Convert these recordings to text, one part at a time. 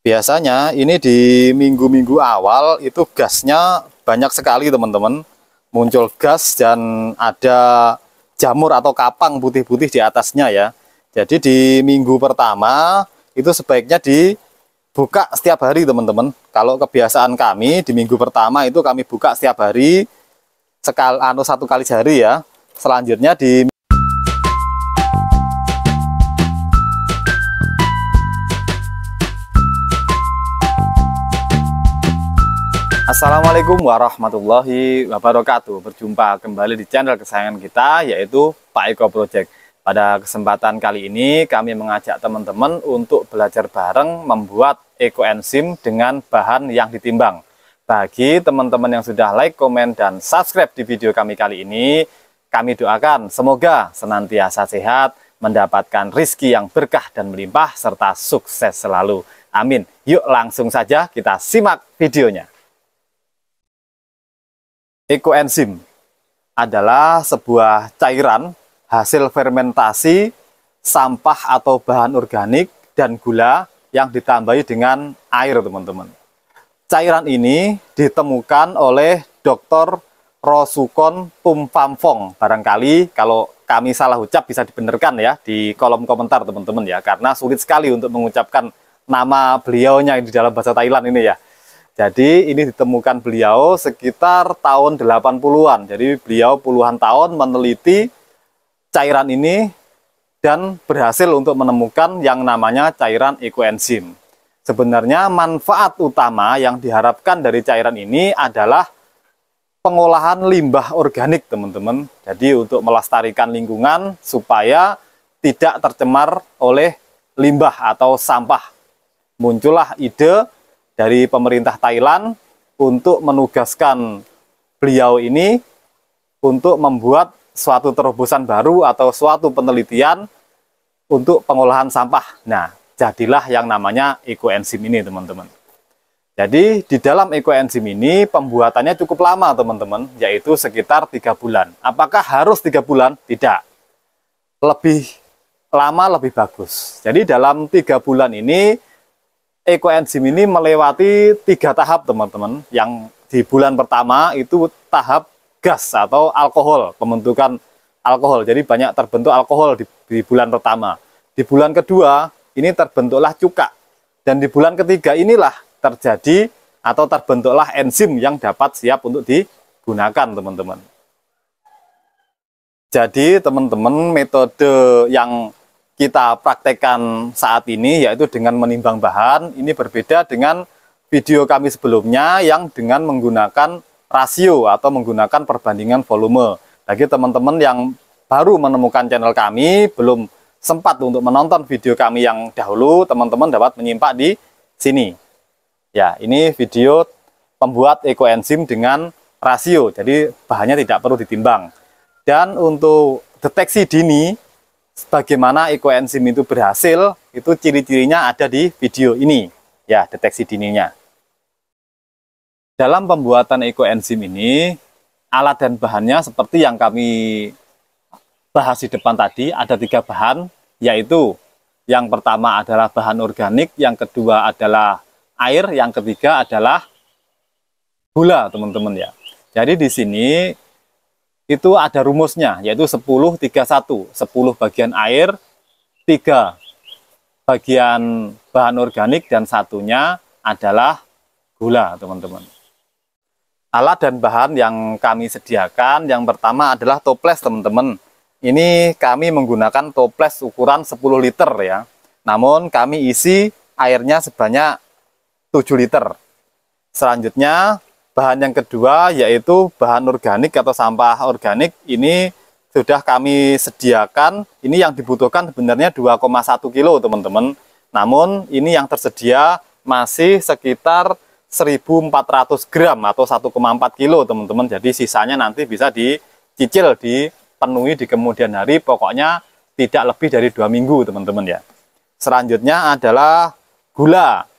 biasanya ini di minggu-minggu awal itu gasnya banyak sekali teman-teman muncul gas dan ada jamur atau kapang putih-putih di atasnya ya jadi di minggu pertama itu sebaiknya dibuka setiap hari teman-teman kalau kebiasaan kami di minggu pertama itu kami buka setiap hari sekali atau satu kali sehari ya selanjutnya di Assalamualaikum warahmatullahi wabarakatuh. Berjumpa kembali di channel kesayangan kita yaitu Pak Eko Project. Pada kesempatan kali ini kami mengajak teman-teman untuk belajar bareng membuat Eko ekoenzim dengan bahan yang ditimbang. Bagi teman-teman yang sudah like, komen, dan subscribe di video kami kali ini, kami doakan semoga senantiasa sehat, mendapatkan rizki yang berkah dan melimpah, serta sukses selalu. Amin. Yuk langsung saja kita simak videonya. Ekoenzim adalah sebuah cairan hasil fermentasi sampah atau bahan organik dan gula yang ditambahi dengan air, teman-teman. Cairan ini ditemukan oleh Dr. Rosukon Pumpamfong. Barangkali kalau kami salah ucap bisa dibenarkan ya di kolom komentar teman-teman ya karena sulit sekali untuk mengucapkan nama beliaunya di dalam bahasa Thailand ini ya. Jadi ini ditemukan beliau sekitar tahun 80-an. Jadi beliau puluhan tahun meneliti cairan ini dan berhasil untuk menemukan yang namanya cairan ekoenzim. Sebenarnya manfaat utama yang diharapkan dari cairan ini adalah pengolahan limbah organik, teman-teman. Jadi untuk melestarikan lingkungan supaya tidak tercemar oleh limbah atau sampah. Muncullah ide dari pemerintah Thailand untuk menugaskan beliau ini untuk membuat suatu terobosan baru atau suatu penelitian untuk pengolahan sampah. Nah, jadilah yang namanya ekoenzim ini, teman-teman. Jadi, di dalam ekoenzim ini pembuatannya cukup lama, teman-teman, yaitu sekitar tiga bulan. Apakah harus tiga bulan? Tidak. Lebih lama lebih bagus. Jadi, dalam tiga bulan ini ekoenzim ini melewati tiga tahap teman-teman yang di bulan pertama itu tahap gas atau alkohol pembentukan alkohol jadi banyak terbentuk alkohol di, di bulan pertama di bulan kedua ini terbentuklah cuka dan di bulan ketiga inilah terjadi atau terbentuklah enzim yang dapat siap untuk digunakan teman-teman jadi teman-teman metode yang kita praktekkan saat ini yaitu dengan menimbang bahan ini berbeda dengan video kami sebelumnya yang dengan menggunakan rasio atau menggunakan perbandingan volume bagi teman-teman yang baru menemukan channel kami belum sempat untuk menonton video kami yang dahulu teman-teman dapat menyimpak di sini ya ini video pembuat ekoenzim dengan rasio jadi bahannya tidak perlu ditimbang dan untuk deteksi dini bagaimana ekoenzim itu berhasil, itu ciri-cirinya ada di video ini, ya deteksi dininya. Dalam pembuatan ekoenzim ini, alat dan bahannya seperti yang kami bahas di depan tadi, ada tiga bahan, yaitu yang pertama adalah bahan organik, yang kedua adalah air, yang ketiga adalah gula, teman-teman ya. Jadi di sini itu ada rumusnya yaitu 10 31 10 bagian air 3 bagian bahan organik dan satunya adalah gula teman-teman alat dan bahan yang kami sediakan yang pertama adalah toples teman-teman ini kami menggunakan toples ukuran 10 liter ya namun kami isi airnya sebanyak 7 liter selanjutnya Bahan yang kedua yaitu bahan organik atau sampah organik ini sudah kami sediakan. Ini yang dibutuhkan sebenarnya 2,1 kilo teman-teman. Namun ini yang tersedia masih sekitar 1.400 gram atau 1,4 kilo teman-teman. Jadi sisanya nanti bisa dicicil, dipenuhi di kemudian hari. Pokoknya tidak lebih dari dua minggu teman-teman ya. Selanjutnya adalah gula.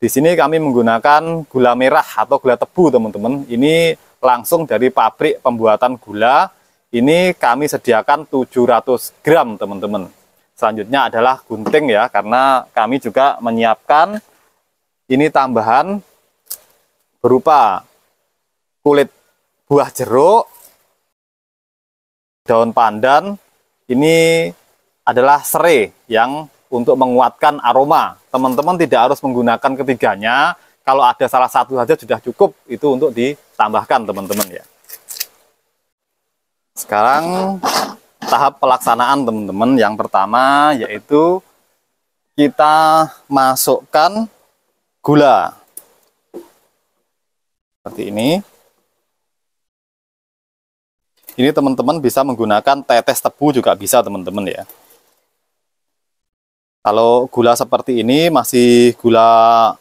Di sini kami menggunakan gula merah atau gula tebu, teman-teman. Ini langsung dari pabrik pembuatan gula. Ini kami sediakan 700 gram, teman-teman. Selanjutnya adalah gunting ya, karena kami juga menyiapkan ini tambahan berupa kulit buah jeruk, daun pandan, ini adalah serai yang untuk menguatkan aroma. Teman-teman tidak harus menggunakan ketiganya. Kalau ada salah satu saja sudah cukup itu untuk ditambahkan teman-teman ya. Sekarang tahap pelaksanaan teman-teman. Yang pertama yaitu kita masukkan gula. Seperti ini. Ini teman-teman bisa menggunakan tetes tebu juga bisa teman-teman ya. Kalau gula seperti ini masih gula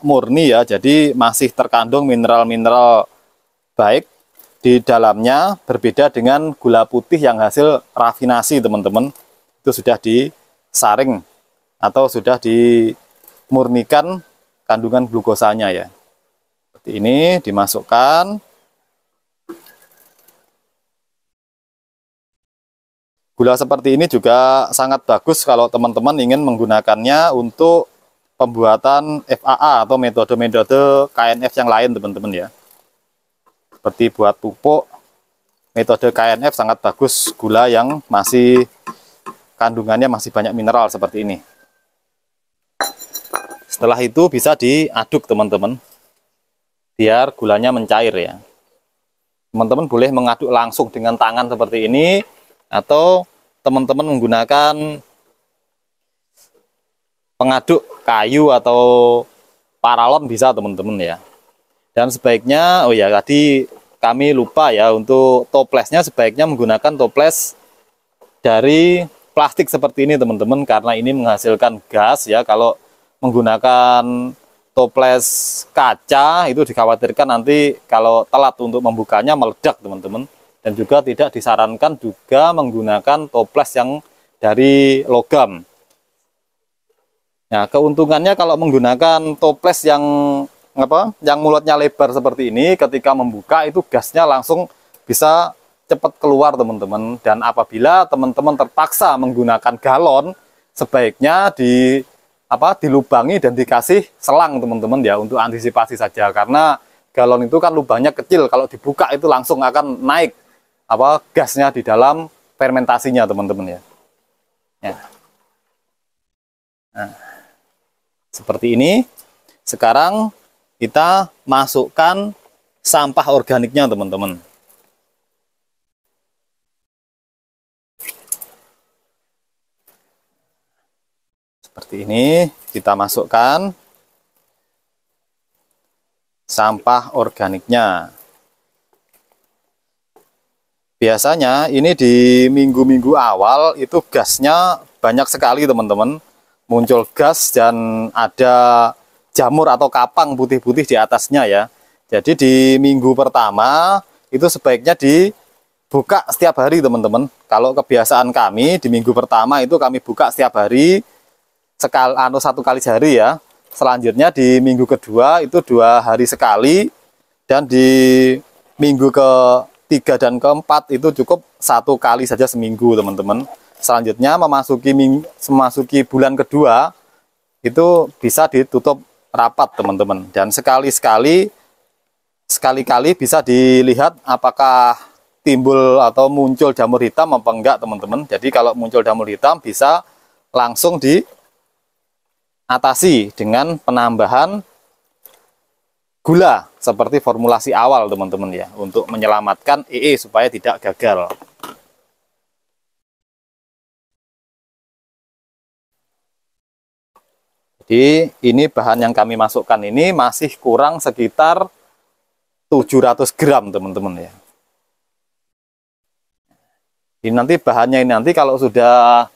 murni ya, jadi masih terkandung mineral-mineral baik di dalamnya berbeda dengan gula putih yang hasil rafinasi teman-teman. Itu sudah disaring atau sudah dimurnikan kandungan glukosanya ya. Seperti ini dimasukkan. Gula seperti ini juga sangat bagus kalau teman-teman ingin menggunakannya untuk pembuatan FAA atau metode-metode KNF yang lain teman-teman ya. Seperti buat pupuk, metode KNF sangat bagus gula yang masih kandungannya masih banyak mineral seperti ini. Setelah itu bisa diaduk teman-teman. Biar gulanya mencair ya. Teman-teman boleh mengaduk langsung dengan tangan seperti ini atau teman-teman menggunakan pengaduk kayu atau paralon bisa teman-teman ya dan sebaiknya oh ya tadi kami lupa ya untuk toplesnya sebaiknya menggunakan toples dari plastik seperti ini teman-teman karena ini menghasilkan gas ya kalau menggunakan toples kaca itu dikhawatirkan nanti kalau telat untuk membukanya meledak teman-teman dan juga tidak disarankan juga menggunakan toples yang dari logam nah keuntungannya kalau menggunakan toples yang apa yang mulutnya lebar seperti ini ketika membuka itu gasnya langsung bisa cepat keluar teman-teman dan apabila teman-teman terpaksa menggunakan galon sebaiknya di apa dilubangi dan dikasih selang teman-teman ya untuk antisipasi saja karena galon itu kan lubangnya kecil kalau dibuka itu langsung akan naik apa gasnya di dalam fermentasinya teman-teman ya. ya. Nah, seperti ini. Sekarang kita masukkan sampah organiknya teman-teman. Seperti ini kita masukkan sampah organiknya biasanya ini di minggu-minggu awal itu gasnya banyak sekali teman-teman muncul gas dan ada jamur atau kapang putih-putih di atasnya ya jadi di minggu pertama itu sebaiknya dibuka setiap hari teman-teman kalau kebiasaan kami di minggu pertama itu kami buka setiap hari sekali anu satu kali sehari ya selanjutnya di minggu kedua itu dua hari sekali dan di minggu ke 3 dan keempat itu cukup satu kali saja seminggu teman-teman selanjutnya memasuki memasuki bulan kedua itu bisa ditutup rapat teman-teman dan sekali-sekali sekali-kali bisa dilihat apakah timbul atau muncul jamur hitam apa enggak teman-teman jadi kalau muncul jamur hitam bisa langsung diatasi dengan penambahan gula seperti formulasi awal teman-teman ya untuk menyelamatkan EE e supaya tidak gagal Jadi ini bahan yang kami masukkan ini masih kurang sekitar 700 gram teman-teman ya. Ini nanti bahannya ini nanti kalau sudah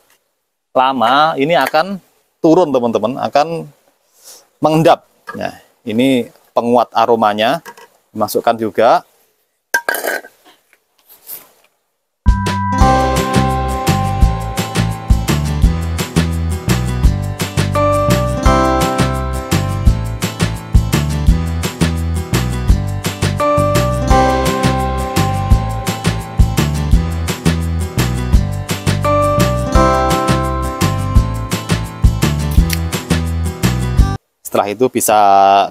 lama ini akan turun teman-teman, akan mengendap. Nah, ini penguat aromanya dimasukkan juga setelah itu bisa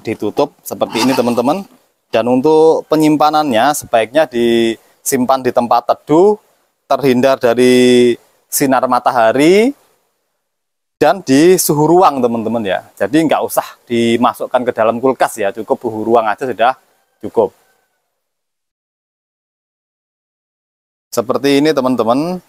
ditutup seperti ini teman-teman dan untuk penyimpanannya sebaiknya disimpan di tempat teduh terhindar dari sinar matahari dan di suhu ruang teman-teman ya jadi nggak usah dimasukkan ke dalam kulkas ya cukup suhu ruang aja sudah cukup seperti ini teman-teman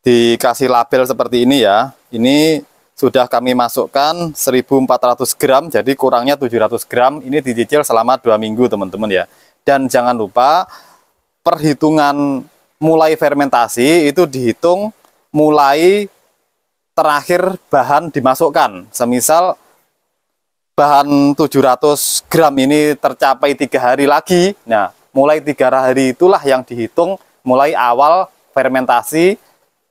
dikasih label seperti ini ya ini sudah kami masukkan 1400 gram jadi kurangnya 700 gram ini dicicil selama dua minggu teman-teman ya dan jangan lupa perhitungan mulai fermentasi itu dihitung mulai terakhir bahan dimasukkan semisal bahan 700 gram ini tercapai tiga hari lagi nah mulai tiga hari itulah yang dihitung mulai awal fermentasi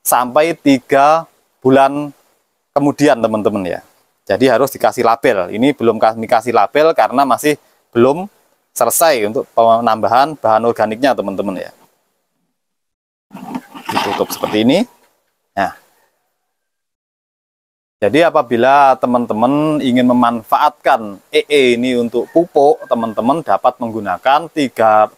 sampai tiga bulan kemudian teman-teman ya. Jadi harus dikasih label. Ini belum kami kasih label karena masih belum selesai untuk penambahan bahan organiknya teman-teman ya. Ditutup seperti ini. Nah. Jadi apabila teman-teman ingin memanfaatkan EE e ini untuk pupuk, teman-teman dapat menggunakan 30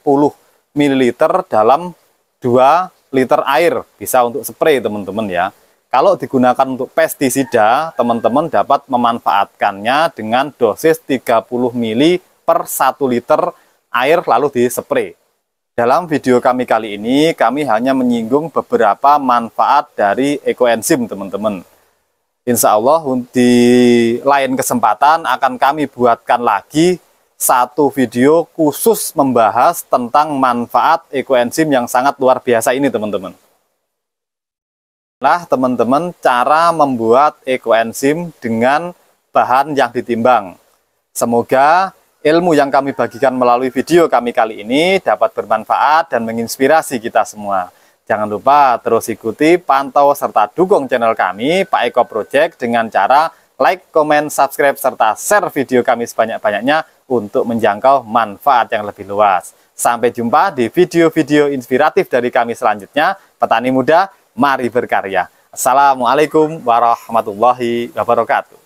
ml dalam 2 liter air. Bisa untuk spray teman-teman ya. Kalau digunakan untuk pestisida, teman-teman dapat memanfaatkannya dengan dosis 30 ml per 1 liter air lalu dispray. Dalam video kami kali ini, kami hanya menyinggung beberapa manfaat dari ekoenzim, teman-teman. Insya Allah di lain kesempatan akan kami buatkan lagi satu video khusus membahas tentang manfaat ekoenzim yang sangat luar biasa ini, teman-teman. Nah, teman-teman, cara membuat ekoenzim dengan bahan yang ditimbang. Semoga ilmu yang kami bagikan melalui video kami kali ini dapat bermanfaat dan menginspirasi kita semua. Jangan lupa terus ikuti, pantau, serta dukung channel kami, Pak Eko Project, dengan cara like, komen, subscribe, serta share video kami sebanyak-banyaknya untuk menjangkau manfaat yang lebih luas. Sampai jumpa di video-video inspiratif dari kami selanjutnya. Petani muda, mari berkarya. Assalamualaikum warahmatullahi wabarakatuh.